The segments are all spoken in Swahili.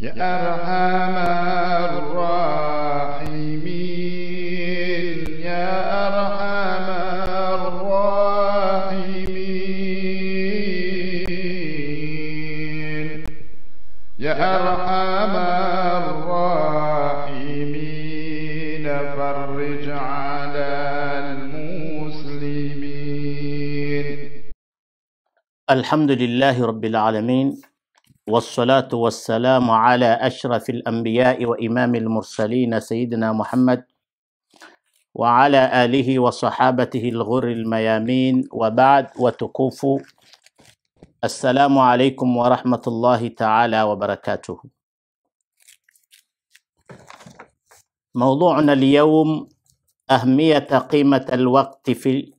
يا أرحم الراحمين يا أرحم الراحمين يا أرحم الراحمين فرج على المسلمين الحمد لله رب العالمين والصلاة والسلام على أشرف الأنبياء وإمام المرسلين سيدنا محمد وعلى آله وصحابته الغر الميامين وبعد وتكوفوا السلام عليكم ورحمة الله تعالى وبركاته موضوعنا اليوم أهمية قيمة الوقت في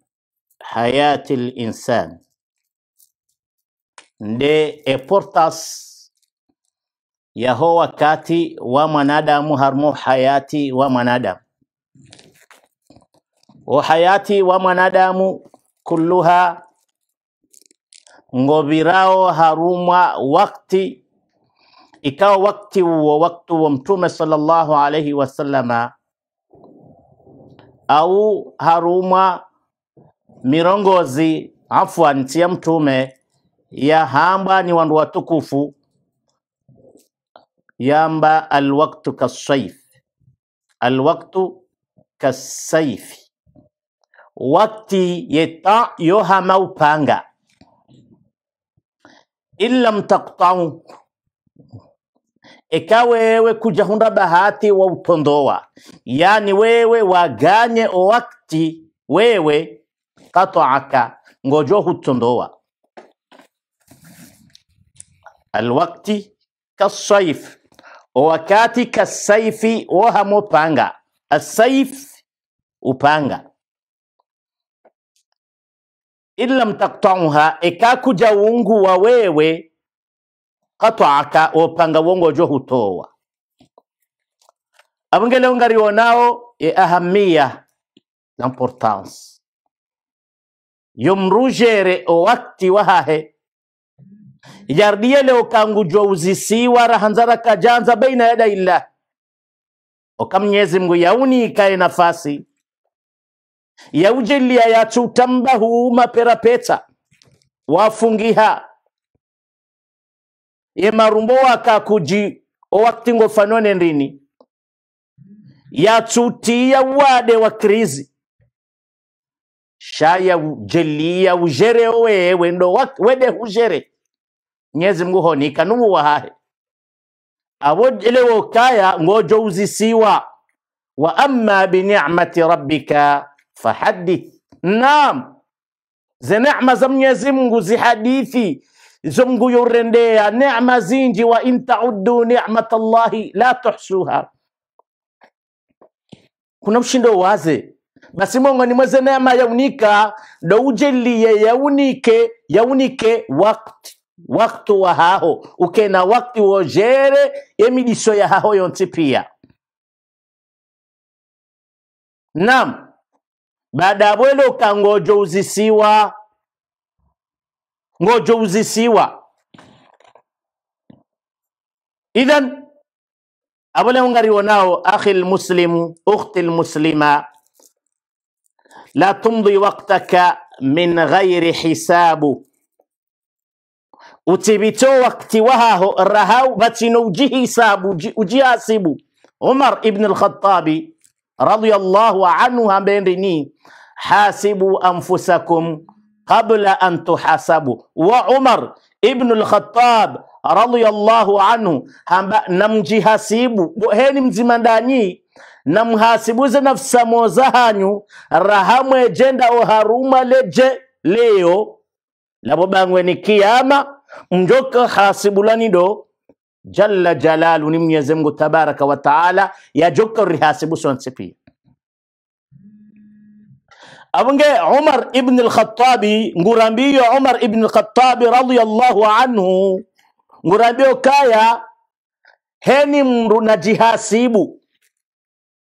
حياة الإنسان nde e portas yaho wakati wa mwanadamu harmo hayati wa mwanadamu hayati wa mwanadamu kulluha ngobirao harumwa wakti ikawa wakti huo wakti wa mtume sallallahu alaihi wasallama au harumwa mirongozi afwan ya mtume hamba ni wandu watukufu yamba alwaktu kasaif alwaktu kasaifi wakti yeta yohama upanga illam taktau eka wewe kujahunda bahati wa utondoa yani wewe waganye owakti wakti wewe katoaka ngojo hutondoa alwakti kasaif wakati kasaifi wohamo panga asaif upanga illam taktauha ekakuja wungu wa wewe aka opanga wongo jo hutowa abungele ungarionao e ahamia l'importance yomrujere o wakti wahahe yardiyele okangujwa uzisiwa rahanzara kajanza baina yada illah oka mnyezi mngu yauni ikae nafasi yaujilia yachu utambahu maperapeta wafungiha ye marumbo wakakuji owakti ngofanone ndini yatsutia wade wa krizi shaya jelia ujere owewe ndo wede hujere nyezi honi kanumu wa hae. awod ile wokaya ngojo uzisiwa wa amma bi rabbika fahadith naam ze za mwenyezi mungu zihadithi Zungu yurendea. neema zinji wa in tauddu allahi la tuhsuha kuna mshindo waze basi ni mweze neema yaunika doujelliye yaunike yaunike wakti waktu wa haho ukena wakti wojere emidiso ya haho yonse pia nam baada ya bweloka ngojo uzisiwa ngojo uzisiwa idhan abole ungariwo nao akhi lmuslimu ukhti lmuslima la tumdi waktaka min ghairi hisabu وتبتو وقت وهاه الرهاو بتنوجه سابو وجياسبو عمر ابن الخطاب رضي الله عنه بيني حاسبوا أنفسكم قبل أن تحاسبوا وعمر ابن الخطاب رضي الله عنه هم نمجي حاسبوا بوهين مزمان داني نم حاسبوا زنفس موزهانيو رحمة جند وحرومة لجي ليو لابو بانوين كياما mjoka hasibulani do jalla jalalu ni Mwenyezi Mungu tabaraka wa taala yajoka rihasibu sonse pia abunge Umar ibn al-Khattabi ngurambiyo Umar ibn al-Khattabi radiyallahu anhu ngurambiyo kaya heni mru na jihasibu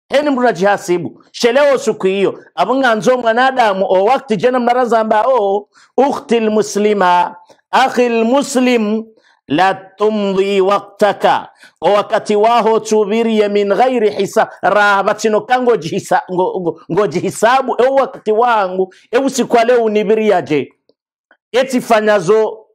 heni mru na jihasibu sheleo siku hiyo abunganzo mwanadamu o wakti jena mba o ukhti lmuslima akhil muslim la tumdi waktaka wakati waho tubiriye min ghairi hisa raba chino kango jihisabu ewu wakati wangu ewu sikwa leo unibiriaje eti fanya zo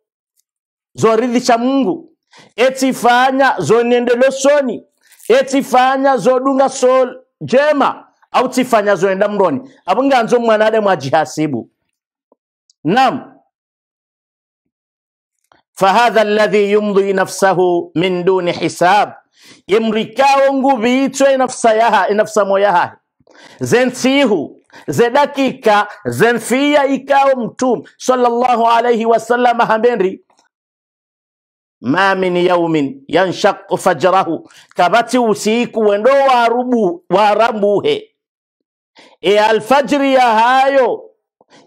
zoridhisha Mungu eti fanya zoniendelo soni eti fanya zodunga so jema au tifanya zoenda mroni abunganzo mwanadamu ajihasibu naam فهذا الذي يمضي نفسه من دون حساب يمركاونغو بيتوي نفسا يها نفسا مو يها زنسيهو زدكيكا زنفيا إكاو متوم صلى الله عليه وسلم همري ما من يوم ينشق فجره كباتي وسيكو وندو وارمو وارموه إي الفجر يا هايو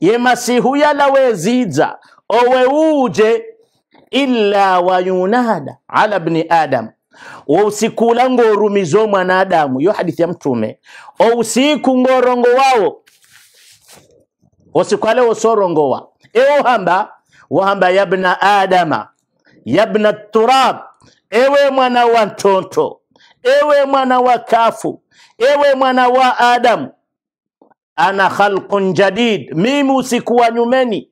يمسيهو يلاوي زيدا أوه أوجه illa wayunada ala bni adam wousikula ngorumizo mwanadamu yo hadithi ya mtume usiku ngorongo wawo ale wosorongowa ewo hamba wahamba yabna adama yabna turab ewe mwana wa ntonto ewe mwana wa kafu ewe mwana wa adamu ana khalqun jadid mimi usikuwa nyumeni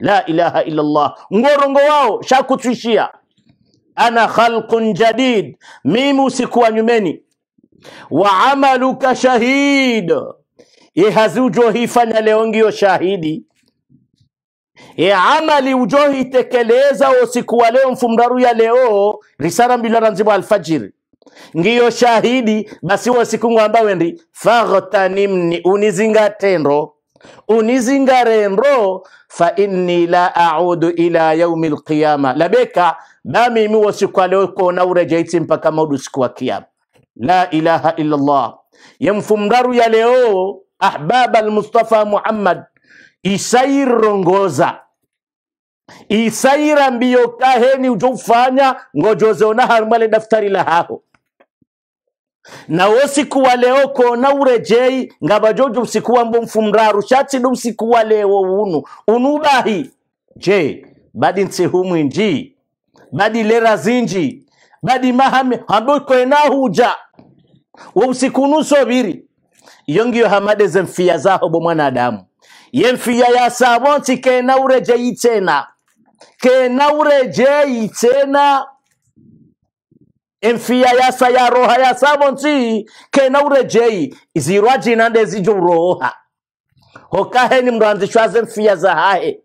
la ilaha illa Allah. Ngorongo wao shakutwishia, ana khalqun jadid, mimi wa nyumeni. Wa amaluka shahid, ihazi ujohifanya leo ngio shahidi e amali ujohitekeleza usikuwa leo mfumdaru ya leo risara mbilaranzibu alfajiri ngiyo shahidi basi wosiku ngwamba wendi faghtanimni unizingatendo unizingare nro fa inni la audu ila yaumi lqiyama labeka nami miwo siku alioko naurejeiti mpaka maudu siku wa kiyama la ilaha illa Allah yemfumdaru ya leo ahbab almustafa muhammad isairongoza isaira mbiyo kaheni ujoufanya ngojozeona harumale daftari la haho nawo sikuwa leo kona urejei ngaba jojo usikuwa mbo mfumraru shati dumsikuwa leo unu unubahi je badi nsihumwinji badi lera zinji badi mahame hambo kwena huja wo nuso biri yongi yo hamade zemfiya zaho bo mwanadamu yemfiya yasabonsi kena urejei tena kena urejei tena emfia yasa ya yasavo nzi kena urejei izirwa jina uroha hokaheni mndu anzishwaze mfia za hahe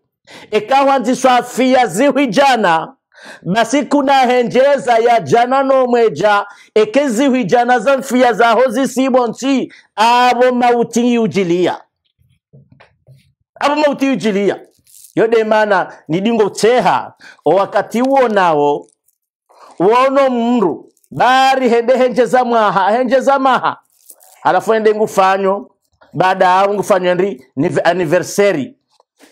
ekahwanzishwa fiya zihwi jana basi kuna henjeza ya jana nomweja ekezihwi jana za mfia zaho zisibo nsi avo mauti ujilia abo mauti yode mana nidingo teha wakati uo nao wono mndu bari hende henjeza mwaha za maha alafu ende ngufanyo baada ao ngufanyo ndi ni anniversary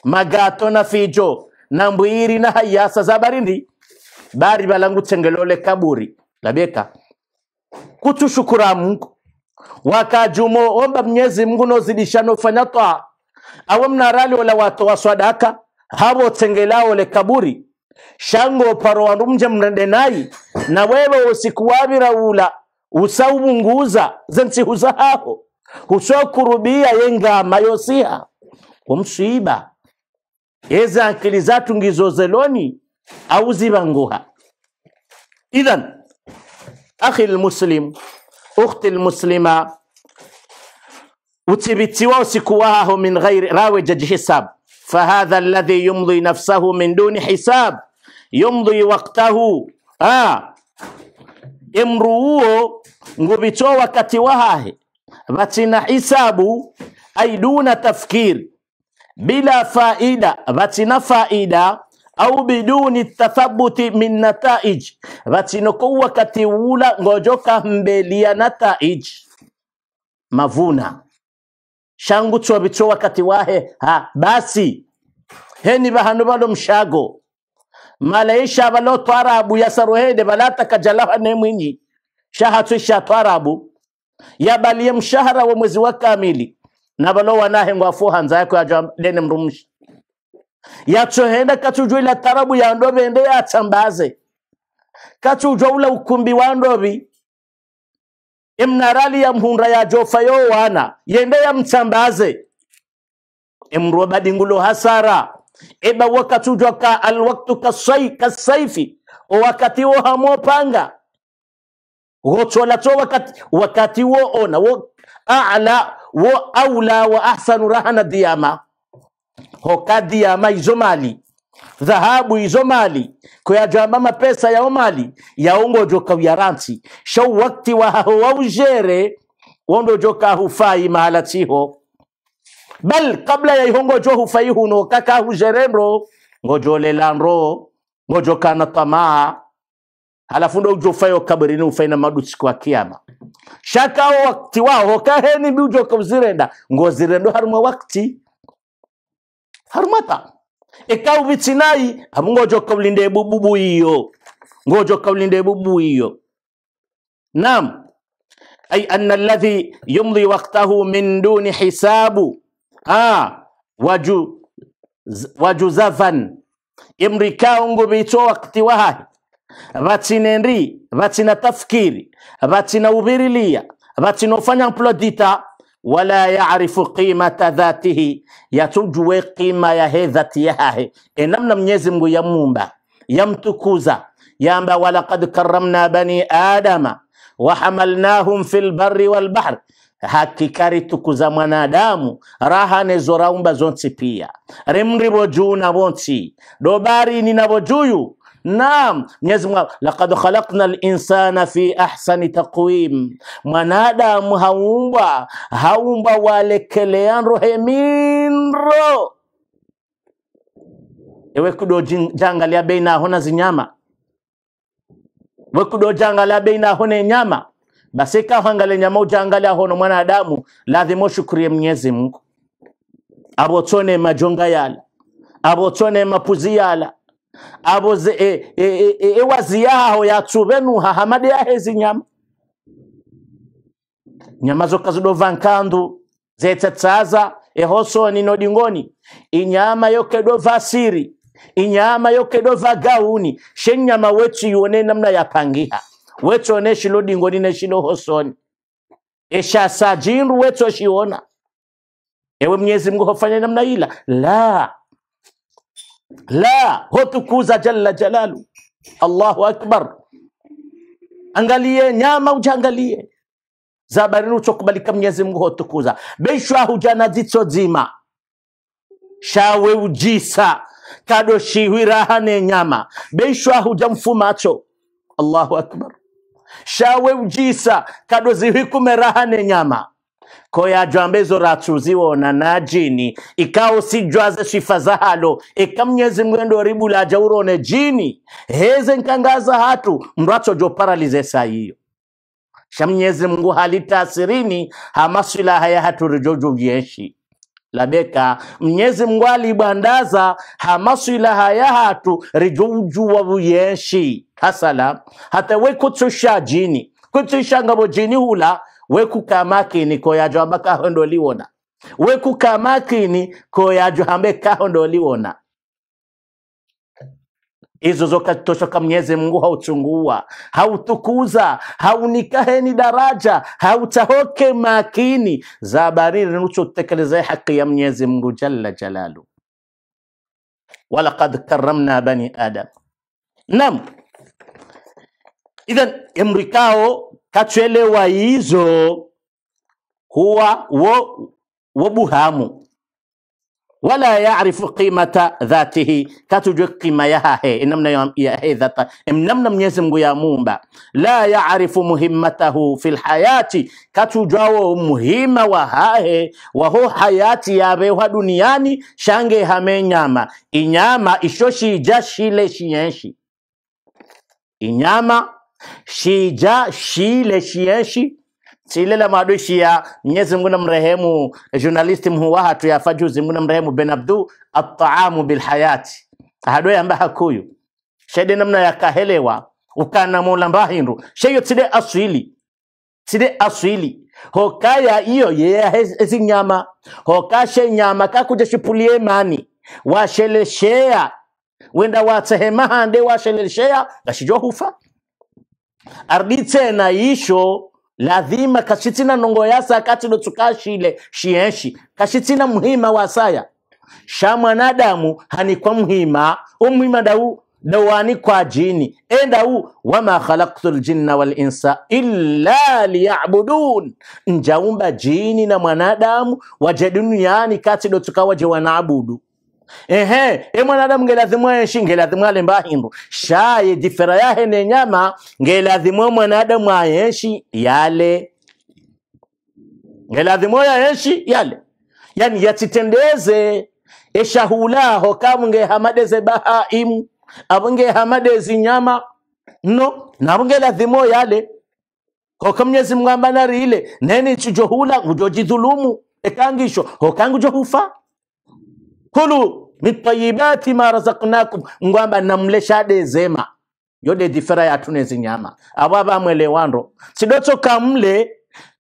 magato na fijo na mbwiri na hayasa za bari tengelole kaburi labeka kutushukura Mungu wakajumo omba Mwenyezi Mungu nozidisha nofanya toa awe mnarali wala wa sadaka hawo tengelao le kaburi shango paro parowa mrende nai na wewe usikuwabira ula usaubunguza zensihuzahaho kurubia yenga mayosia umsiba eza akili zatu zeloni au zibanguha idhan akhi lmuslim ukhti lmuslima utibitiwa usikuwahaho min ghairi rawejaji hisab fahadha alladhi yumdhi nafsahu min duni hisab yumdhi waqtahu ah imruo ngubicho wakati wahahe batina hisabu ai duna tafkir bila faida batina faida au biduni tathabuti min nataij vatinoko wakati ula ngojoka mbelia nataij mavuna shangu tsovitso wakati wahe ha basi heni bahanu balo mshago mala balo twarabu ya saruhede balata kajalaha ne mwinyi shahatu isha twarabu ya bali mshahara wa mwezi wa kamili na balo wanahe ngwafu hanza yako ajwa dene mrumshi ya tuhenda katujwe la tarabu ya ndobe ende ya yatsambaze katujwe ula ukumbi wa ndobe imnarali ya mhunra ya jofa yo wana yende imruwa emrobadingulo hasara eba wakatujwa ka alwaktu kasai kasaifi wakati wo hamo hamopanga gocholacho wakati wakati wo ona wo a'la wo aula wa ahsanu rahana diyama hoka diyama izo mali dhahabu izo mali kuyajamba mapesa yao mali yaongojoka uyaransi shau wakti wahaho wondo joka hufai mahala tiho bal kabla ya ihongo jo hufai huno kaka hujerembro ngojo lelanro ngojo kana tamaa halafu ndo ujo fayo ufai na maduchi kwa kiama shaka wakati wao kaheni biujo ngo zirendo harumwa wakti harumata ekau vichinai amungojo kaulinde bububu hiyo ngojo kaulinde bubu hiyo naam ay anna alladhi yumdi waqtahu min duni hisabu ha waju wajuzafan imrikaungu bicho wakati wahayi vatine ndri vatina tafkiri vatina uvirilia vatinofanya mplodita wala yaarifu qimata dhatihi yatujuwe qima yahe dhati yahahe enamna mnyezi mngu yamumba yamtukuza yamba walaqad karamna bani adama وحملناهم في البر والبحر hakikari tukuza mwanadamu rahane zoraumba zonsi pia remrivo juu na vonsi dobari ninavo juyu Naam, mnyezi Mungu laqad khalaqna linsana fi ahsani taqwim, mwanadamu haumbwa haumbwa walekeleanro heminro kudo jangalia beina hona zinyama wekudo jangalia beina hone nyama basi kahangale nyama ujangale ahono mwanadamu lazima ushukurie mnyezi mungu tone majonga yala tone mapuzi yala aboze e, e, e, e, ewazi yaho yatsuvenuha hamade yahezi nyama nyama zoka zidova nkandu ehoso ehosoni nodingoni inyama yokedova siri inyama yokedova gauni shenyama wetu ione namna yapangiha wetsone shilo dingoni ne shilo hosoni esha jinru wetso shiona ewe mnyezi mungu hofanya namna ila la la hotukuza jalla jalalu allahu akbar angalie nyama ujaangalie zabarini uchokubalika mnyezi mungu hotukuza beishwahu jana zitso zima shawe ujisa kadoshihwirahane nyama huja mfumacho allahu akbar shawe ujisa ne nyama koya jwambezo ratsuziwona na jini ikao sijwaze halo eka mnyezi mwendo jauro ne jini heze nkangaza hatu mratso joparalize sayiyo sha mnyezi mungu hamasu ilaha ya hatu rejojo vyeshi labeka mnyezi hamasu alibandaza haya hatu rijuju wabuyenshi hasala hata wekutusha jini kutusha ngabo jini hula wekukamakini koyajo ambakaho ndoliwona wekukamakini koyajo ambekaho ndoliwona hizo zoka toshoka Mwenyezi Mungu hauchungua, hautukuza, haunikaheni daraja, hautahoke makini za bariri nuchotekeleza haki ya Mwenyezi Mungu jalla jalalu. Walaqad karamna bani adam. nam Idhan emrikao kachwelewa hizo huwa wo, wo buhamu wala yarifu qimata dhatihi katujwe qima yahahe namna yahe dhata namna mnyezi mngu ya mumba la yarifu muhimmatahu fi lhayati katujwawo muhima wa hahe waho hayati yabewa duniani shange hame nyama inyama isho shija shile shienshi inyama shija shile shiyenshi chilela ya Mwenyezi Mungu namrehemu journalist mhuwaha tuyafa juzi Mungu namrehemu Ben Abdu ataamu bilhayati hadwe amba hakuyu shede namna kahelewa ukana mola mbahindu sheyo tide aswili tide aswili hokaya iyo yeyaezi nyama hokashe nyama kakuja shipulie mani washeleshea wenda watsehemahande washeleshea gashijo hufa ardi isho lazima kashitina nongo yasa akatilo tsukashile shienshi kashitina mhima wasaya sha mwanadamu hanikwa mhima umhima dau dawani kwa jini endau wama khalaktu ljinna walinsa illa liyabudun njaumba jini na mwanadamu waje duniani kati dotukawaje wanaabudu Ehe, emwanadamu ngelazimwa enshi ngelazimwa alemba hindu shaye difera yahe ne nyama ngelazimwa mwanadamu ayenshi yale ngelazimwa yayenshi yale yani yatsitendeze eshahulaho kamu ngehamadeze bahaimu abunge hamadezi nyama no navo lazimwa yale koka mnyezi mng'amba narile neni chijohula ngujochidhulumu ekangisho hokangujohufa kulu min tayibati ma razaqnakum ngwamba namlesha de zema yode difera ya tune zinyama ababa mwele bamwelewando sidotsoka kamle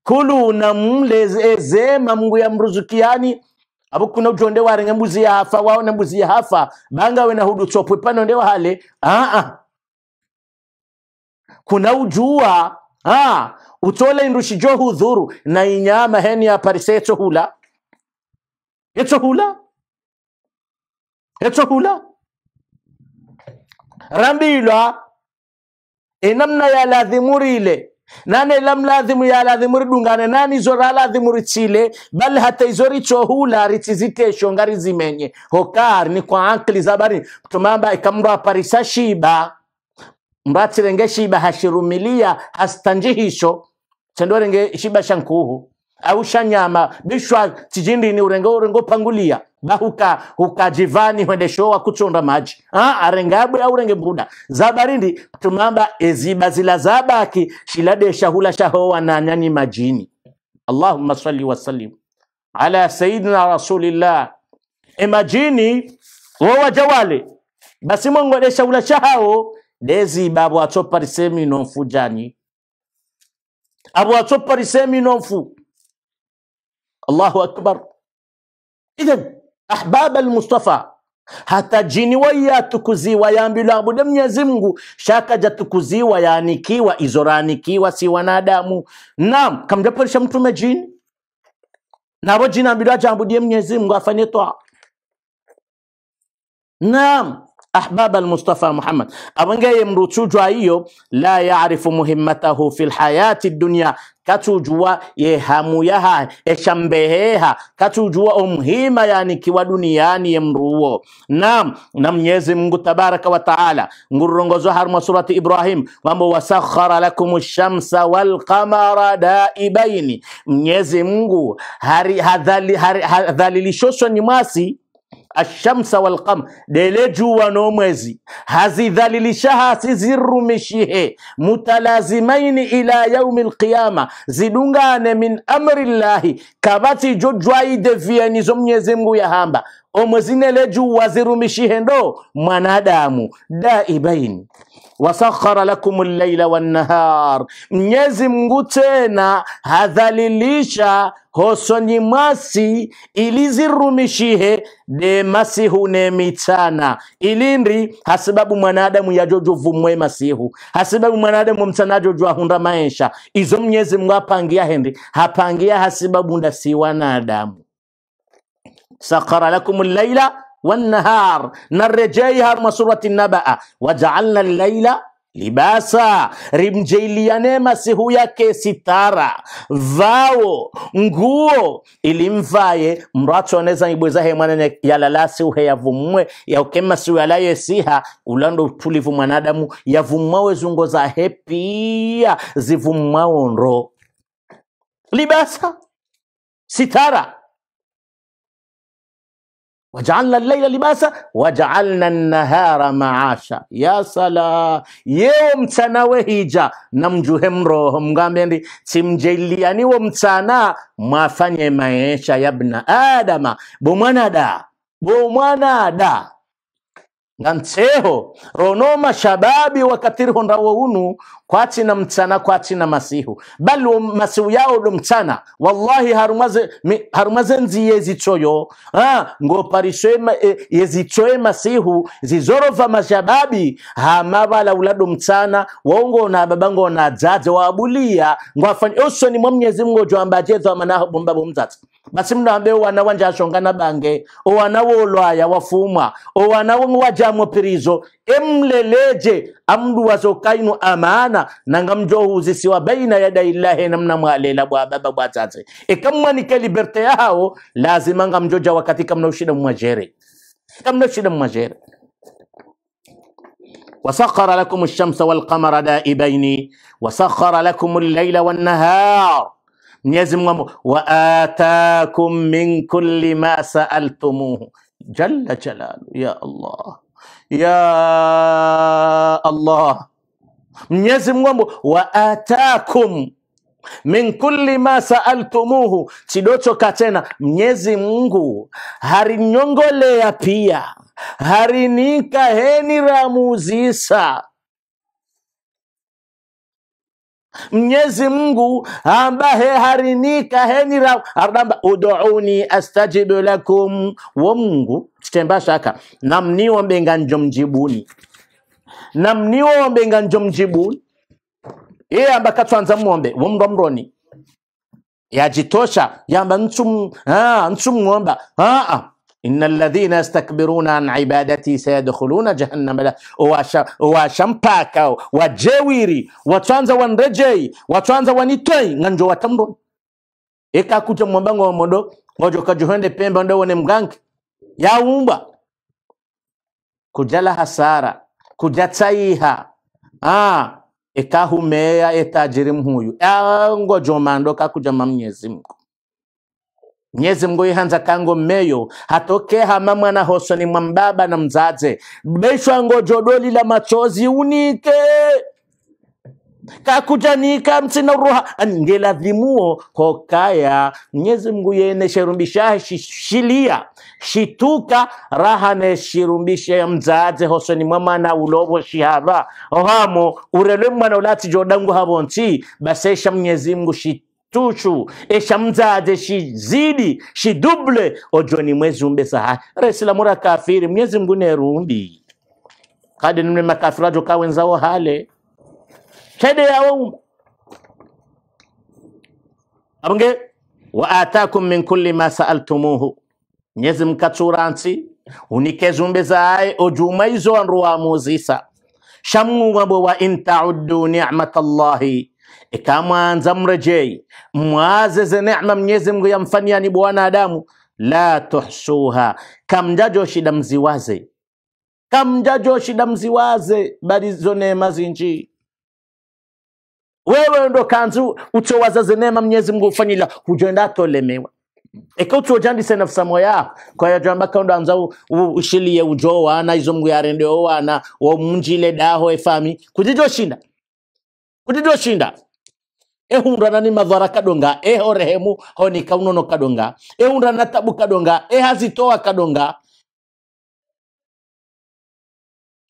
kulu namle e zema mungu ya mruzukiani abu kuna ujonde wa renge mbuzi ya hafa wao na mbuzi ya hafa banga we na hudu chopwe pano ndewa hale ah ah kuna ujua ah utole ndushijo hudhuru na inyama heni ya pariseto hula Yetu hula yacokula rambilwa enamna ya ladhimurile nane lamlazimu ya lazimuri dungane nani zora lazimuri chile bali hata izori chohula richizitesho ngari zimenye hokari ni kwa ankli zabari mtumamba ikamro e aparisa shiba mbatirenge shiba hashirumilia hastanjihisho chandorenge shiba shankuhu ausha nyama bishwa chijindini urengo urengo pangulia bahuka hukajivani hwendeshowa kuchonda maji ah, arengabwe aurenge mbuda zabarindi tumamba eziba zila zabaki shiladesha hula shahowa na nyanyi majini allahumma salli wa sallim ala sayidina rasulillah emajini jawale basi mwongodesha hula shahao dezi babo atsoparisemi nomfu jani abu abo atsoparisemi nomfu Allahu akbar. Idhan ahbab almustafa hata hatajiniwa yatukuziwa yambilo abude Mwenyezi Mungu shaka jatukuziwa yanikiwa izoranikiwa si wanadamu nam kamjaporisha mtume jini nabo jini ambilo ajambudie Mwenyezi Mungu afanye toa nam ahbab almustafa Muhammad abangeye mruchujwa hiyo la yaarifu muhimmatahu fi lhayati dunya katujua yehamuyaha eshambeheha katujua omuhima yani kiwa duniani ye mruwo nam na mnyezi Mungu tabaraka wa taala ngurrongozo harma surati Ibrahim wambo wasakhara lakum shamsa wal daibaini mnyezi Mungu hadhalilishoswa nyimasi ashamsa walqam dele juwa no mwezi hazidhalilishaha sizirumishihe mutalazimaini ila yaumi lqiyama zidungane min amri llahi kabati jo jwaide vyenizo mnyezi mngu yahamba omwezi nele juwa zirumishihe ndo mwanadamu daibaini wasakhara lakum llaila wannahar, Mnyezi Mungu tena hadhalilisha hosoni mwasi ilizirumishihe de masihu ne mitana ilindi hasibabu mwanadamu yajojovumwe masihu hasibabu mwanadamu mtana jojoahunda maisha izo Mnyezi Mungu apangia hendi hapangia hasibabu adamu sakhara lakum llaila والنهار نرجيها مسورة النبأ wajaalna llaila libasa limjailiane masihu yake sitara vao nguo ilimvaye mracho aneza ibwezahe mwanene yalalasiuhe yavumwe yaukemasiu yalaye siha ulando utulivu mwanadamu yavumwawe zungo zahe pia zivumwao ndo libasa sitara wajaalna llaila libasa wajaalna nnahara maasha ya sala yewo mtsana wehija namjuhe mroho mngambendi timjelianiwo mtsana mwafanye maesha yabna adama bomwanada bomwanada nga rono ronoma shababi wakatirho ndawo unu kwatina mtsana kwatina masihu bali masihu yao lo mtsana wallahi harumaze mi, harumaze nziye zichoyo ha ngo parishwe e, masihu zizorova mashababi hamabala ulado mtsana waongo na babango na dzadze waabulia afanye usoni mwa Mwenyezi Mungu jo ambajezo amana bomba bomzatsa basi mnambe wana wanje ashonga na bange owana wolwaya wafumwa owana waja mupirizo emleleje amduwazokainu amana nanga mjohuzisiwa baina yada illahi namna mwalela bwa baba bwa tate ekamwanika liberte yahawo lazima nga mjoja wakati kamna ushida mwajere kamna ushida mwajere وسخر لكم الشمس والقمر دائبين وسخر لكم Mwenyezi Mungu wa atakum min kulli ma saaltumuhu jalla jalalu. Ya Allah, ya Allah. Mwenyezi Mungu wa atakum min kulli ma saaltumuhu, chidochoka tena Mwenyezi Mungu harinyongolea pia harinika heni ramuzisa mngu Mungu ambaye harinika henira ardamba uduuni astajibu lakum wa Mungu tutemba shaka namniombe nga njo mjibuni namniombe nga njo mjibuni iye amba katwanza muombe womnga mroni yajitosha yamba nsum ah, nsumwomba ah, ah inna ladhina yastakbiruna an ibadati sayadkhuluna jahannama washampaka wajewiri watsanza wanrejei watsanza wanitoi nganjo watamroni ekakuta mwambango wamodo ngojoka juhende pemba ndo wone mgange yaumba kujala hasara kujatsaiha ah ekahumeya etajiri mhuyu angojomando kakuja mamnyezi mko mnyezi mngu ihanza kango mmeyo hama mwana hoso ni mwambaba na mzaze beshwa ango doli la machozi unike kakutanika msina ruha dhimuo kokaya mnyezi mngu yene shirumbisha shilia shituka raha ne shirumbishe mzaze hosoni mwa mwana ulobo shihava ohamo urelwe mwana ulati jodangu havonsi basesha mnyezi mngu shituka tushu eshamzaze shizidi shiduble ojo mwezi umbesa ha resilamu ra kafiri mnyezi mbune rumbi kade nimne makafiri ajo ka hale chede yawo abnge wa atakum min kulli ma saaltumuhu mnyezi mkatsuransi unikezumbezaye aye ojuma izo anruwa muzisa shamng'uwabo wa in tauddu ni'matallahi ikamwanza mrejei, mwaze ze neema Mwenyezi Mungu yamfanyiani Adamu la tuhsuha, kamjajo shida mziwaze, kamjajo shida mziwaze, bali zo neema zinji wewe ndo kanzu uchowaza ze neema Mwenyezi Mungu ufanyila hujenda tolemewa eka utojandise nafsa moya ya jamba kaundo anza ushilie ujo wana izo mgu ya rende wana wo mnjile daho efami kujijo shinda kujijo shinda ehunrana ni madhara kadonga ehorehemu honi kaunono kadonga ehunrana tabu kadonga ehazitoa kadonga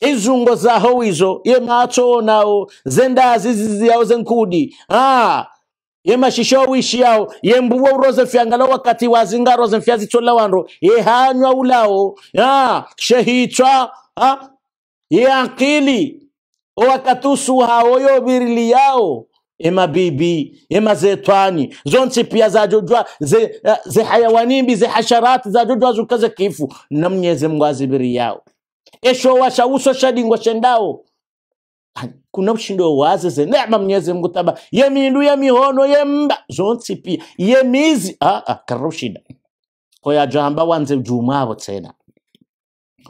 izungo zaho wizo ye macho nao zendazi zizi yao zenkudi ah ye mashisho wishi yao ye mbuwa uroze fyangala wakati wazinga roze fyazi chola wanro ye hanywa ulao ah shehichwa ah ye akili wakatusu hao yo birili yao ema bibi ema zetwani zonse pia zajojwa ze, eh, ze hayawanimbi ze hasharati zajojwa zukaze kifu na mnyeze mngu azibiri yao esho washa uso shadingwa shendao kuna ushindo waze ze nema mnyeze mngu taba ye mindu ye mihono ye mba zonse pia ye mizi ah, ah, karushida ya jamba wanze ujumavo tena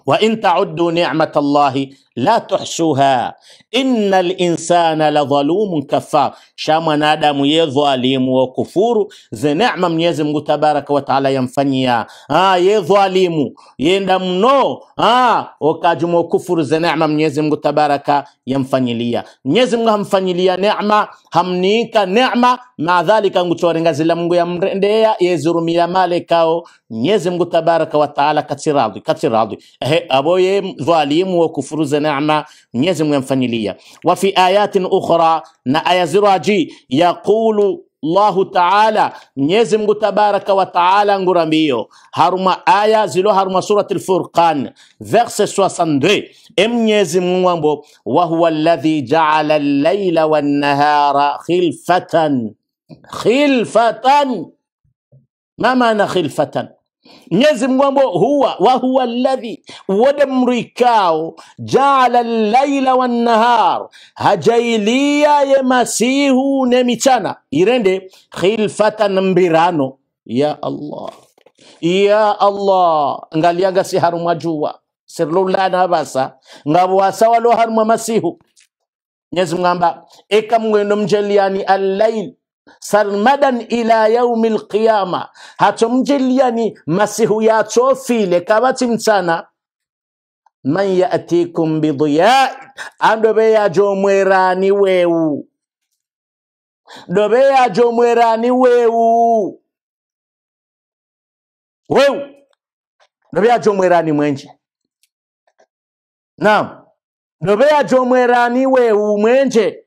wa in ta'uddu ni'mat Allahi la tuhsuha innal insana la dhalumun kafar, sha mwanadamu ye dhalimu wa kufuru ze neema Mwenyezi Mungu tabaraka wa taala yamfanyia. Ah, ye dhalimu yenda mno ah, wakajumo kufuru ze neema Mwenyezi Mungu tabaraka yamfanyilia. Mwenyezi Mungu hamfanyilia neema hamnika neema maadhalika ngutorenga zila Mungu yamrendea yezurumia malekao kao Mwenyezi Mungu tabaraka wa taala katiradhi katiradhi aboye dhalimu wa kufuruza neema Mwenyezi Mungu amfanyilia. Wa fi ayatin ukhra, na aya ziraji yaqulu Allahu taala Mwenyezi Mungu tabaraka wa taala ngurambiyo haruma aya zilo haruma suratul Furqan verse 62 e Mwenyezi Mungu ambo wa huwa alladhi ja'ala al-layla wan-nahara khilfatan khilfatan ma maana khilfatan Mwenyezi Mungu huwa wa huwa alladhi mrikao jaala laila wannahar ye masihu ne michana irende khilfatan mbirano ya Allah ya Allah ngalianga si harumwa juwa sirlulana basa ngabo walo harumwa masihu Mwenyezi Mungu amba eka mwendo mjeliani al sarmadan ila yaumi lqiyama hatomjilyani masihu yatofile kabati mtana man yatikum bidiya ando be yajo mwerani wewu dobe yajo wewu wewu dobe yajo mwenje naam dobe yajomwerani mwerani wewu mwenje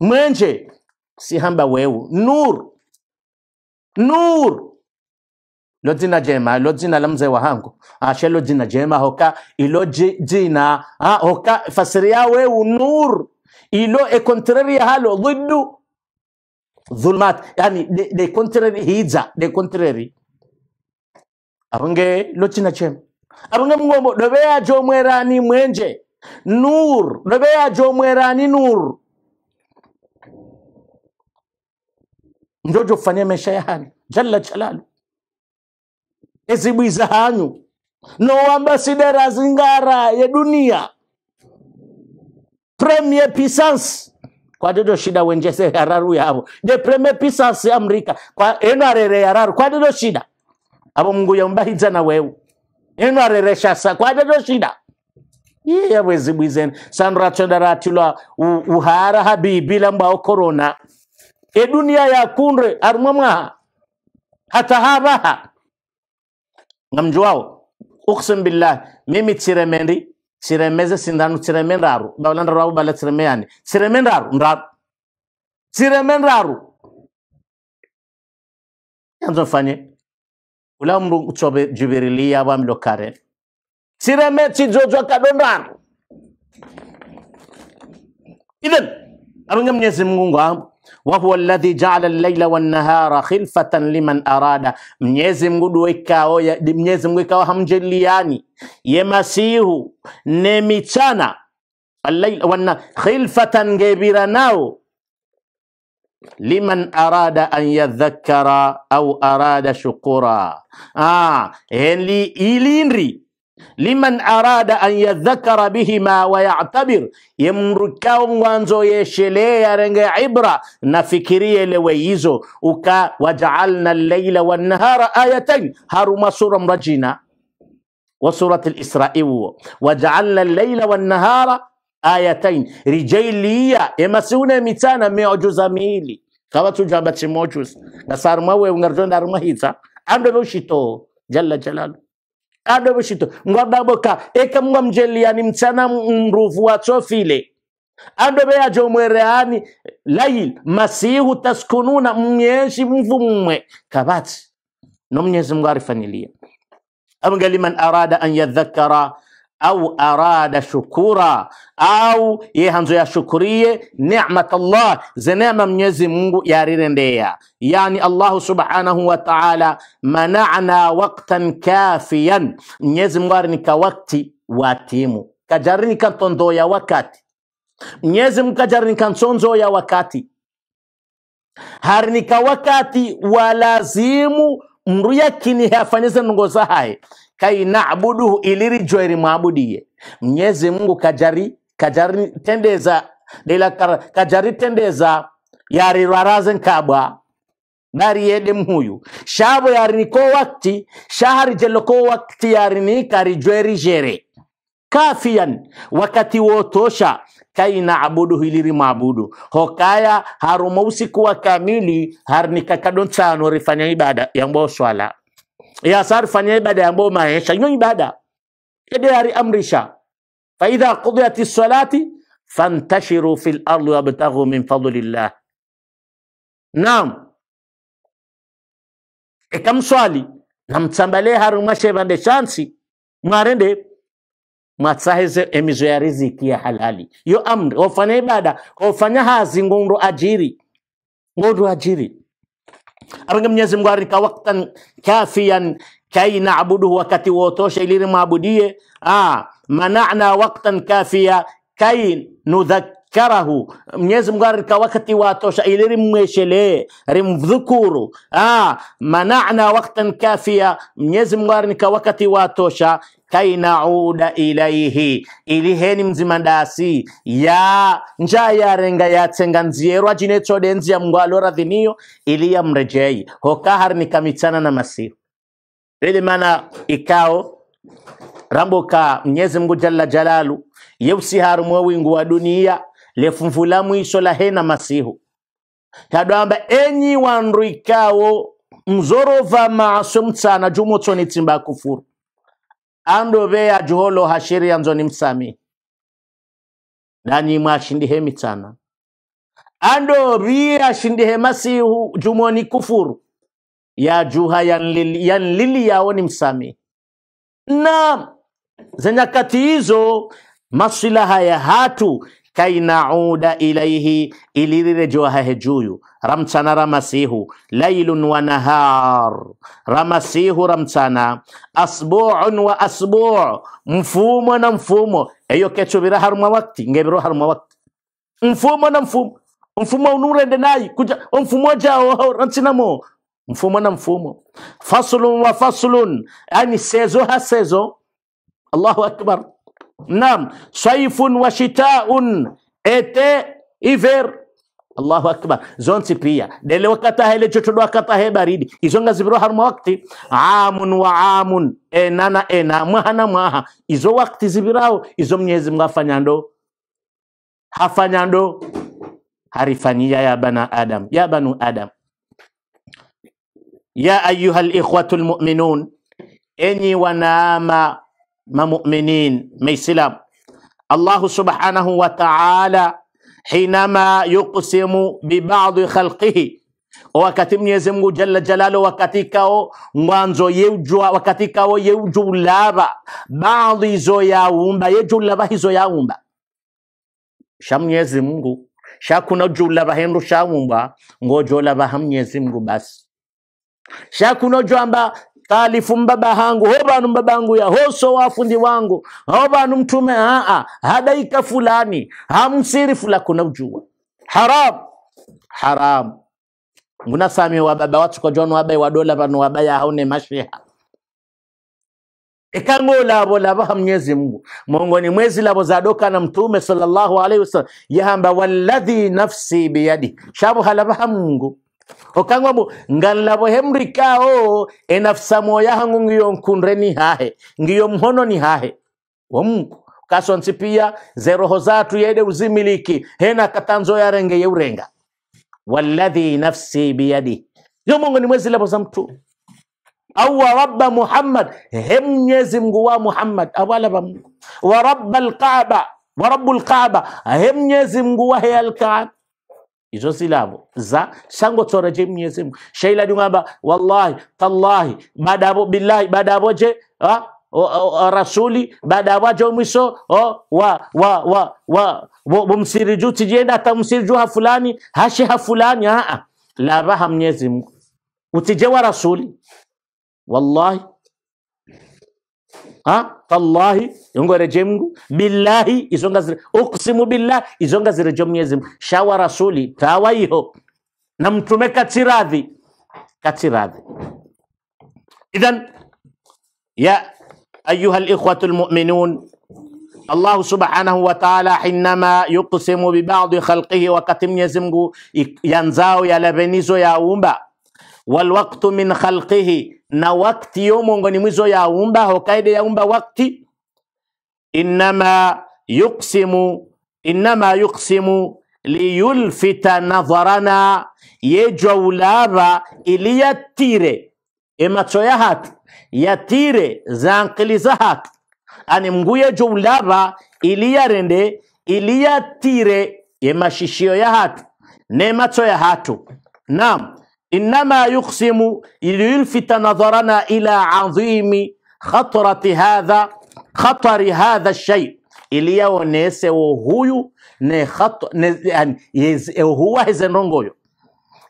mwenje si hamba wewu nur nur lo jina jema lo jina la mzee wa hangu ashe lo jina jema hoka ilo jina ha, hoka fasiria wewe nur ilo e contrary halo dhiddu dhulmat yani de, de contrary hiza de contrary abunge lo jina jema abunge mwomo dobea jomwerani mwenje nur dobea jomwerani nur njojo kufanyia maisha yani jalla jalalu ezibwiza hanyu nowamba sidera zingara ya dunia premier puissance dodo shida wenjese yararu yavo de premier puissance ya mrika kwa eno arere kwa dodo shida avo mungu hiza na wewu eno arere shasa dodo shida iye yavwezibwizeni sanratondaratilwa uhara habibi lambwao korona edunia yakunre arumwamwaha hatahavaha ngamju ngamjuao uksim billah mimi tsiremendi tsiremeze sindanu tsireme ndaru bawala bala tsireme yani tsireme ndaru ndaru yanzo mfanye ula mndu uchobe jubirili yabo amlo kare tsireme tsidzodwa kadondaru idhen arunge mnyezi mungu wangu وهو الذي جعل الليل والنهار خلفة لمن أراد منيزم قدو إكاو منيزم قدو هم جلياني يمسيه نميتانا الليل والنهار خلفة جبيرناو لمن أراد أن يذكر أو أراد شكورا آه هنلي إلينري liman arada an yadhakara bihima wayactabir ye mrukao ngwanzo yeshelee yarenge ibra nafikirie lewe hizo uka wajaalna llaila wannahara ayatain haruma sura mrajina wa surat lisrai wo wajaalna llaila wannahara ayatain rijailiya emasiune mitana meojuza miili kaba tujamba chimojuza ngasaruma we ungarjonda aruma hitsa andove ushitoo jalla jalalu ado bishito ngwa baboka eka mngwa mjeliani mtsana mruvu watsofile ado beya jomwereani layil masihu taskununa mnyeshi mvu mmwe kabati no mnyezi mngu arifanilia amgali man arada an yadhakara au arada shukura au yehanzo Allah ze neema Mwenyezi Mungu yarirendea yani Allahu subhanahu wa ta'ala mana'na waqtan kafiyan Mwenyezi Mungu arinika wakti watimu kajarinika tondo ya wakati Mwenyezi Mungu kajarinika tondo ya wakati harinika wakati walazimu mru yakini hafanyize nongoza haye kai na'buduhu iliri joiri maabudiye mnyezi mungu kajari kajari tendeza dela kar, kajari tendeza yari rarazen kabwa nari yede mhuyu shabo yari niko wakti shahari jeloko wakti yari ni kari jere kafian wakati wotosha kai naabudu iliri maabudu hokaya harumausi kuwa kamili harnikakadon rifanya ibada yambo ya sar fanya ibada ya ambao maisha hiyo ibada ile aliamrisha fa idha qudiyat as-salati fantashiru fil ardi wabtaghu min fadlillah naam ekamswali namtsambalee harumashe vande chansi mwarende mwatsaheze emizo ya riziki ya halali yo amri ofanya ibada ofanya hazi ngondo ajiri ngondo ajiri Apakah Mwenyezi Mungu katika waktan kafian kai naabuduhu, wakati wotosha ili maabudie. Ah, mana'na waktan kafia kai nudhakkarahu, Mwenyezi Mungu katika wakati watosha ili mweshele rimdhukuru. Ah, mana'na waktan kafia, Mwenyezi Mungu katika wakati watosha kai nauda ilaihi iliheni mzimandasi ya nja yarenga yatsenga nzierwa jine tsode nzia mungu aloradhiniyo ili yamrejei hokahar nikamitsana na masiru ili mana ikao ramboka mnyezi mungu jalla jalalu yeusiharu mwe wingu wa dunia lefumvula mwiso la hena masihu kadwamba enyi wandu ikao mzorova maaso mtsana jumotsoni tsimba kufuru andove ya juholo hashiri yanzo ni msami nanyi mwashindihe mitsana andovi ashindihe masihu jumoni kufuru ya juha yanlili, nlili yao ni msami na zenyakati hizo masilaha ya hatu كي نعود إليه إلي رجوه هجويو رمتنا رمسيه ليل ونهار رمسيه رمتنا أسبوع وأسبوع مفهوم مفهوم أيو كتشو بيرهر موقت نجبروهر موقت مفهوم مفهوم mfumo unurendenai kuja mfumo jao rantinamo رمتنا مو mfumo faslun فصل وفصل أني سيزو ها سيزو الله أكبر Naam, saifun wa shitaun, ete iver Allahu akbar zonsi pia dele wakata hele chochodo wakata he baridi izonga zibiro haruma wakti amun wa amun enana ena na mwaha izo wakti zibirao izo mnyezi fanyando hafanyando harifanyia ya bana adam ya banu adam ya ayuhal ikhwatul lmuminun enyi wanaama ما مؤمنين ما إسلام الله سبحانه وتعالى حينما يقسم ببعض خلقه wakati Mwenyezi Mungu jalla jalalu wakatikao mwanzo yeujua wakatikao yeujulaba baadhi zo yaumba yejulaba hizo yaumba sha Mwenyezi Mungu sha kuna julaba hendo shaumba ngojolaba ha Mwenyezi Mungu basi sha kuna jamba talifu mbaba hangu ho mbaba mbabangu ya hoso wafundi wangu hao bantu mtume aa hadaika fulani hamsiri fula kuna ujua haram haram nguna ngunasami wababa watu kwa jwanu wabai wadola vanu wabaya haone mashiha ikangolavo lavaha mnyezi Mungu mungu ni mwezi labo zadoka na mtume sallallahu alaihi wasallam yahamba waladhi nafsi biyadi shabu halaba hamungu okangwamu ngalabo hemri kao enafsa moya hangu ngiyo nkunre ni hahe ngiyo mhono ni hahe wa Mungu nsipia pia zeroho zatu yede uzimiliki hena katanzo yarenge yeurenga walladhi nafsi biyadi yo Mungu ni mwezi labo za mtu awa rabba Muhammad he Mwenyezi Mungu wa Muhammad awala ba Mungu wa rabba alkaaba wa rabbu alkaaba he Mwenyezi Mungu wa he alkaaba izo zilabo za shango toreje Mwenyezi Mungu shaila dungamba wallahi tallahi badabo billahi badabo je ha rasuli badabo je o, wa wa wa wa bumsiriju tijenda atamsiriju ha fulani hashi ha fulani a la raha Mwenyezi Mungu utije wa rasuli wallahi ها فالله يونغو رجمغو بالله يزونغا اقسم بالله يزونغا زر جميزم شاو رسولي تاوايهو نمتومي كاتيراذي كاتيراذي اذا يا أيها الإخوة المؤمنون الله سبحانه وتعالى حينما يقسم ببعض خلقه وكتم يزمغو ينزاو يا لبنيزو يا أومبا والوقت من خلقه na wakti yo mongoni mwizo yaumba hokaide yaumba wakti inama yuksimu inama yuksimu liyulfita nadharana yejwa ulaba ili yatire emacho ya hatu yatire zankili za hatu ani mgu yejwa ulaba ili yarende ili yatire yemashishio ya hatu nemacho ya hatu إنما يقسم ليلفت نظرنا إلى عظيم خطرة هذا خطر هذا الشيء إليا ونيس وهو نخط يعني هو هزن رنغويو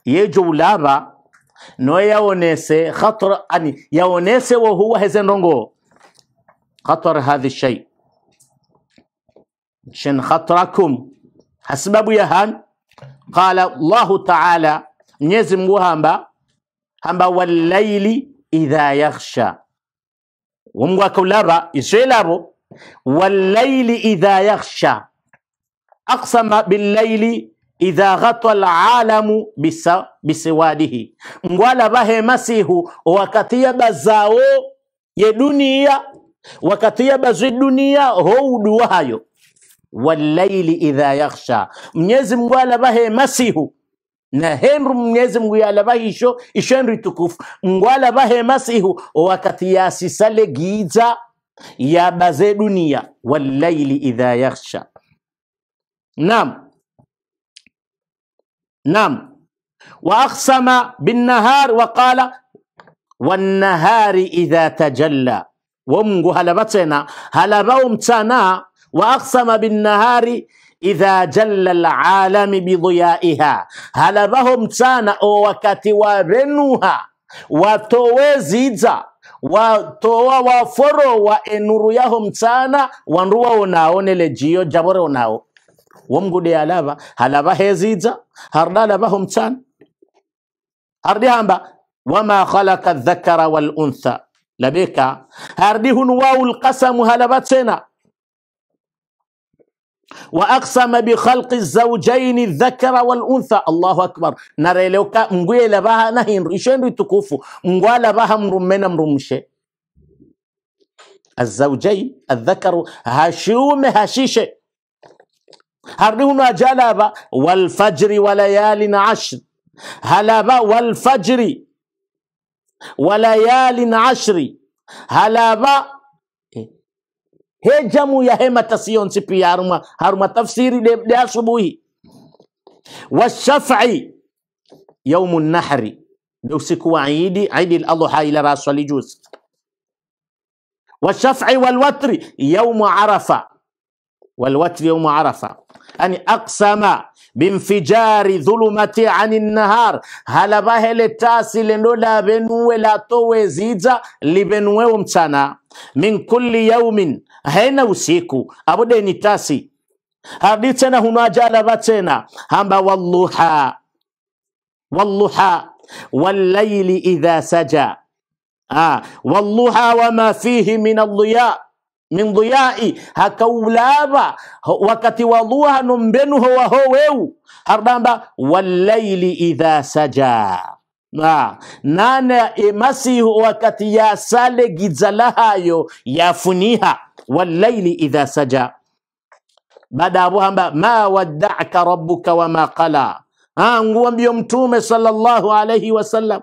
يجو لابا نو يونيس خطر يعني يا يونيس وهو هزن نونغو خطر هذا الشيء شن خطركم هسبب يهان قال الله تعالى mwenyezi mungu hamba hamba wallaili idha yakhsha omungu akaulaba iswelabo walaili idha yakhsha aksama billaili idha ghata alalamu bisiwadihi ngwala bahe masihu wakati yabazawo ye duniya wakati yabazwi duniya hayo walaili idha yakhsha mnyezi mngwala bahe masihu na henru mnyezi ya isho isho ishenri tukufu ngwalabahema sihu wakati ya sisale giza ya baze dunia wallaili idha yaksha naam naam wa aksama bin nahari wakala wa nahari idha tajalla wo mungu halaba tena halabao mtana waaksama binnahari إذا جل العالم بضيائها هل بهم تانا أو وكت ورنوها وتوزيزا وتو وفرو وإنرويهم تانا ونروه ناون لجيو جبر ناو ومقول يا لابا هل به زيزا هل بهم تان أردي هم وما خلق الذكر والأنثى لبيكا هردي هنواو القسم هل باتسينا واقسم بخلق الزوجين الذكر والانثى الله اكبر نرى لو كا مغوية لباها نهين itukufu mgwa مغوية لباها مرمين مرمشي الزوجين الذكر هاشوم هاشيشي هرنونا جلابا والفجر وليال عشر هلابا والفجر وليال عشر هلابا he jamu ya hema tasiyon sipi ya haruma haruma tafsiri de, de asubuhi wa washafi yaumu nahri de usiku wa idi idi ladha ila raswali juzi والشفع والوتر يوم عرفة والوتر يوم arafa ani aqsama بانفجار ظلمة عن النهار هلا بهل التاسي لنو لا بنوه لا توه زيزة لبنوه ومتانا من كل يوم هنا وسيكو أبو ديني تاسي هردي تنا هنو أجال باتنا هم والله والله والليل إذا سجى آه والله وما فيه من الضياء من ضياء هكولابا وقت وضوها نمبنه وهوو هربا والليل إذا سجى آه. نانا إمسيه وقت يا سالي جزالها يو يفنيها والليل إذا سجى بعد أبو همبا ما ودعك ربك وما قلا آه. ها نقوم بيوم تومي صلى الله عليه وسلم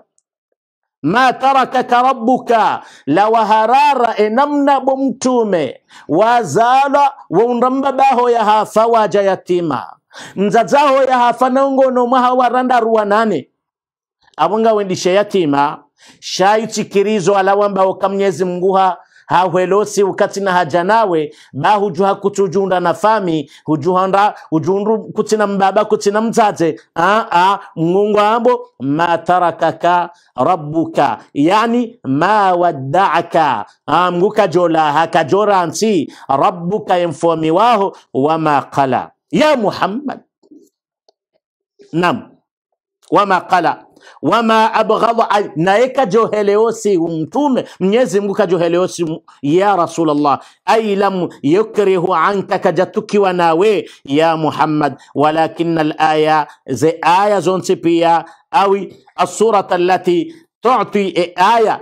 ma tarakaka rabbuka lawaharara enamna bo mtume wazala woundamba baho yaha fawaja yatima mzazaho yaha fanangono mwaha warandaruwa nane awonga wendisha yatima shaichikirizo alawamba okamnyezi mnguha hahwelosi ukatsina hajanawe bahujuha kutujunda na fami hujuhanda hujundu na mbaba kutsina mzaze a a mungu ambo tarakaka rabbuka yani ma waddaaka mungu kajola hakajora ansi rabbuka yemfomi waho wama kala ya muhammad nam wama kala wama abghadha naye joheleosi mtume mnyezi mungu kajoheleosi ya rasulullah ay lam yukrihu anka kajatukiwa nawe ya muhammad walakina alaya ze aya zonsi pia awi assurata allati tuti aya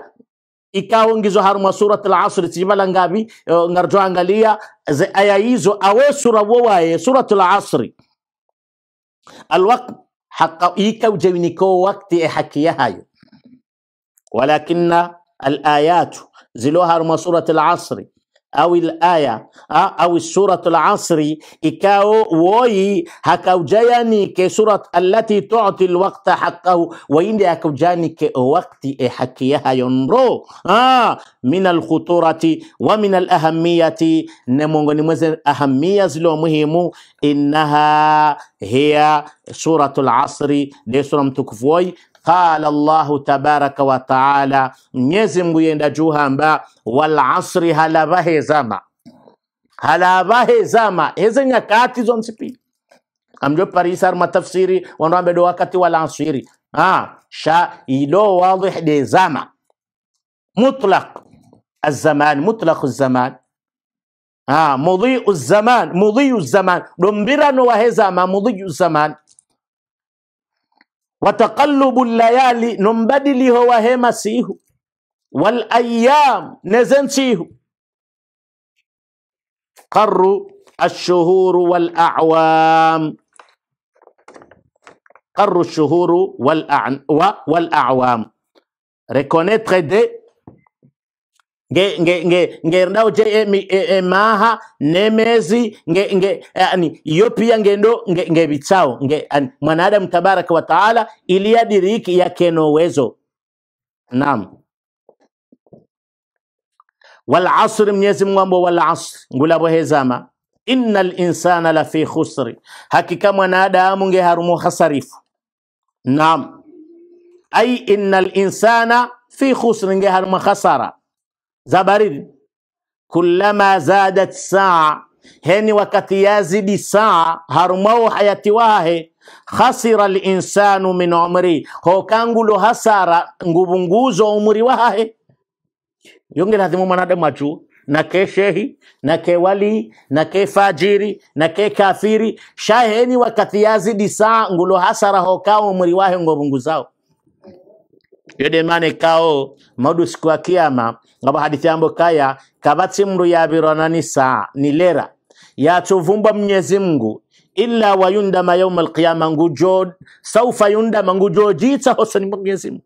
ikaongezwa harumwa surat al-Asr tijibala ngabi ngarjo angalia aya hizo awe sura wowaye surat al-Asr alwaqt حق إيكو جوينيكو وقت إحكيهاي ولكن الآيات زلوها سورة العصر أو الآية آه، أو السورة العصري إكاو وي هكاو جاياني كسورة التي تعطي الوقت حقه وإن هكاو جاني كوقت حكيها ينرو آه من الخطورة ومن الأهمية نمونغو نموزن أهمية زلو مهمو إنها هي سورة العصر دي سورة متكفوي قال الله تبارك وتعالى نيزم ويندا جوها مبا والعصر هلا بهي زاما هلا بهي زاما هزن يكاتي زون سبي أم جو باريسار ما تفسيري ونرام بدو وقتي والعصيري آه شا إلو واضح دي زاما مطلق الزمان مطلق الزمان آه مضيء الزمان مضيء الزمان رمبرا وهي زاما مضيء الزمان wataqallubu layali nombadiliho wahema sihu wal ayyam nezen sihu qarru ashuhuru wal a'wam qarru ashuhuru wal a'wam reconnaître des nge nge nge nge ndao je e- emaha e, nemezi nge nge yani e, iyo pia ngendo nge nge bichao nge mwanadamu tabaraka wa taala iliyadiriki yakeno uwezo naam wal asr mnyezi mwambo wal asr bo hezama innal insana fi khusri hakika mwanadamu nge harumu hasarifu naam ai innal insana fi khusri nge harumu khasara za baridi, kullama zadat saa heni wakati yazidi saa harumau hayati wahe khasira linsanu min umri hokangulo hasara nguvunguzo umri wahe yonge lazima mwanadamu achu nake shehi nake wali nake fajiri ke kafiri shaheni wakati yazidi saa ngulo hasara hoka umri wahe ngovunguzao yedemane kao maudu siku ya kiyama ngaba hadithi yambo kaya saa ni lera nilera tuvumba mnyezi mngu illa wayundama yauma alqiyama jod saufa yundama ngujojitsa hosoni mnyezi mngu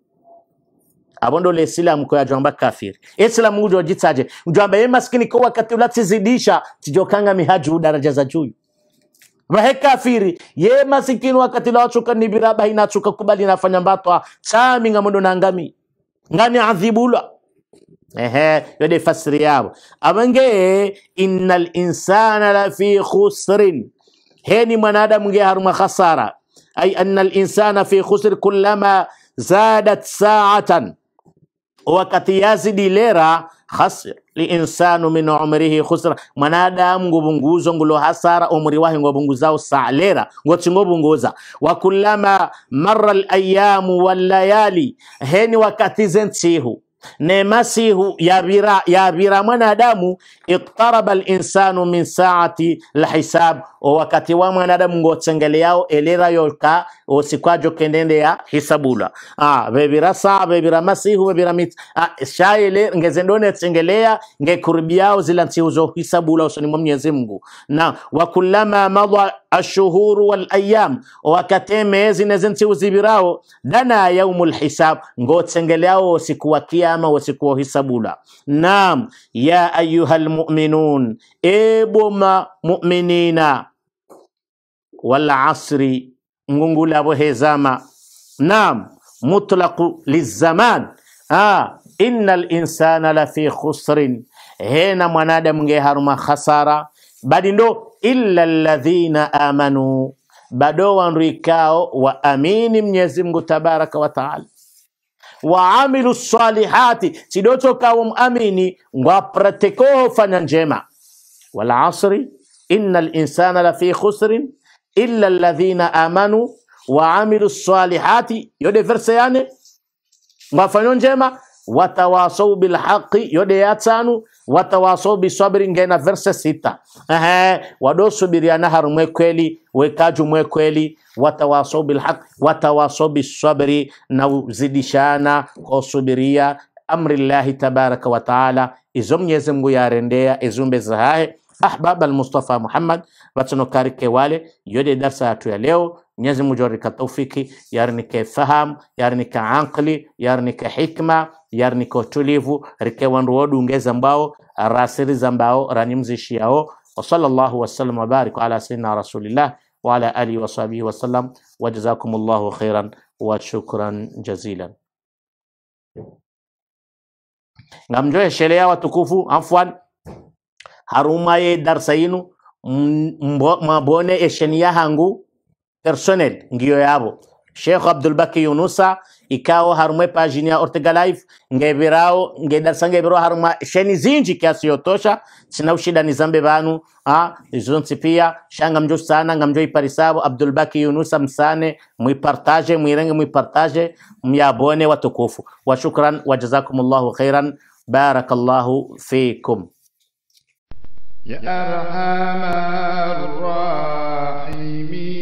abo ndo lesilamu ko yajwamba kafiri isilamu ngujojitsaje njwamba ye maskini kwa wakati ulatsizidisha tijokanga mihaju daraja za vahe kafiri ye masikini wakati la wachuka nibira bahi na chuka kubali nafanya mbatwa chami ngamondo nangami ngani adhibula ehe yode fasiri yabo amange innal insana la fi khusrin heni mwanadamu nge haruma khasara ay anna insana fi khusr kullama zadat sa'atan wakati yazidi lera khasir linsanu min umrihi khusra mwanadamu ngobunguzo ngulo hasara umri wahe ngobunguzao salera ngocingobunguza wakullama marra alayamu wallayali heni wakati zentsihu nemasihu yavira yabira mwanadamu iqtaraba linsanu min saati lhisab o wakati wa mwanadamu ngotsengele yao elera yolka o osikwajo kendende ya hisabula ah bebira sa bebira masihu bebira mit ah shaile ngezendone tsengelea ngekurubi yao zila ntiuzo hisabula usoni mwa Mwenyezi Mungu na wakulama madwa ashuhuru wal ayam wakati miezi nezinti uzibirao dana yaumul hisab ngotsengele yao usiku wa kiyama usiku wa hisabula naam ya ayuha almu'minun eboma mu'minina والعصر نقول أبو هزامة نعم مطلق للزمان آه إن الإنسان لفي خسر هنا مناد مجهر ما خسارة بدندو إلا الذين آمنوا بدو وانريكاو وأمين من يزم تبارك وتعالى وعملوا الصالحات سيدوتو كاوم أميني وابرتكوه فنجما والعصر إن الإنسان لفي خسر illa alladhina amanu wa amilu salihati yode verse yane mafanyo njema watawasau bilhaqi yode ya tanu watawasau bisabri ngena verse sita ehe wadosubiriana harumwe kweli wekaju mwe kweli watawasau bilhaq watawasau bisabri na uzidishana kwa subiria amri llahi tabaraka wa taala izo mnyezi mngu yarendea izumbe zahae ahbab al Muhammad batonokari kewale yode darsa yatu ya leo Mwenyezi Mungu arika taufiki yarnike faham yarnike ankli yarnike hikma yarnike tulivu rike wandu wodungeza mbao rasiriza mbao ranimzishiao wa sallallahu wasallam wabarik ala sayyidina rasulillah wa ala alihi wa sahbihi wasallam wajazakumullahu khairan wa shukran jazilan ngamjoe sherehe ya watukufu afwan haruma ye darsa yinu mabone esheni ya hangu personnel ngiyo yabo Sheikh Abdul Baki Yunusa ikawa harume pagini ya Ortega Life ngebirao nge ngedarsa ngebirao haruma sheni zinji kiasi yotosha sina ushida nizambe banu ha zonsi pia shanga mjo sana ngamjo iparisabo Abdul Baki Yunusa msane muipartage muirenge muipartage myabone watukufu wa shukran wa jazakumullahu khairan barakallahu fikum يا أرحم الراحمين